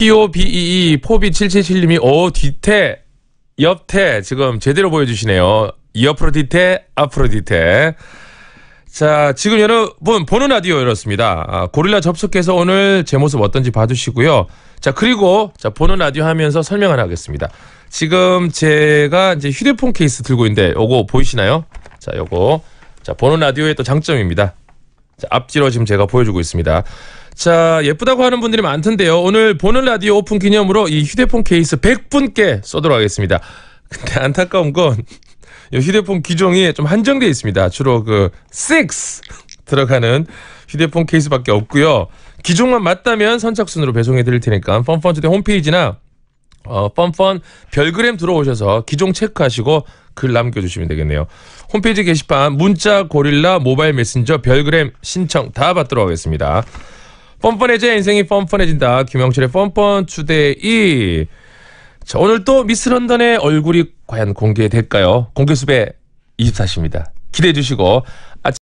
POBEE 포비777님이 오 어, 뒤태 옆태 지금 제대로 보여주시네요. 옆으로 뒤태 앞으로 뒤태 자 지금 여러분 보는 라디오 열었습니다. 아, 고릴라 접속해서 오늘 제 모습 어떤지 봐주시고요. 자 그리고 자 보는 라디오 하면서 설명 을 하겠습니다. 지금 제가 이제 휴대폰 케이스 들고 있는데 요거 보이시나요? 자 요거 자 보는 라디오의 또 장점입니다. 자, 앞뒤로 지금 제가 보여주고 있습니다. 자, 예쁘다고 하는 분들이 많던데요. 오늘 보는 라디오 오픈 기념으로 이 휴대폰 케이스 100분께 쏘도록 하겠습니다. 근데 안타까운 건 이 휴대폰 기종이 좀 한정돼 있습니다. 주로 그 6 들어가는 휴대폰 케이스밖에 없고요. 기종만 맞다면 선착순으로 배송해 드릴 테니까 펀펀투대 홈페이지나 어, 펀펀 별그램 들어오셔서 기종 체크하시고 글 남겨주시면 되겠네요. 홈페이지 게시판 문자 고릴라 모바일 메신저 별그램 신청 다 받도록 하겠습니다. 뻔뻔해져야 인생이 뻔뻔해진다. 김영철의 뻔뻔 추대 이 자, 오늘 또 미스 런던의 얼굴이 과연 공개될까요? 공개 수배 24시입니다. 기대해 주시고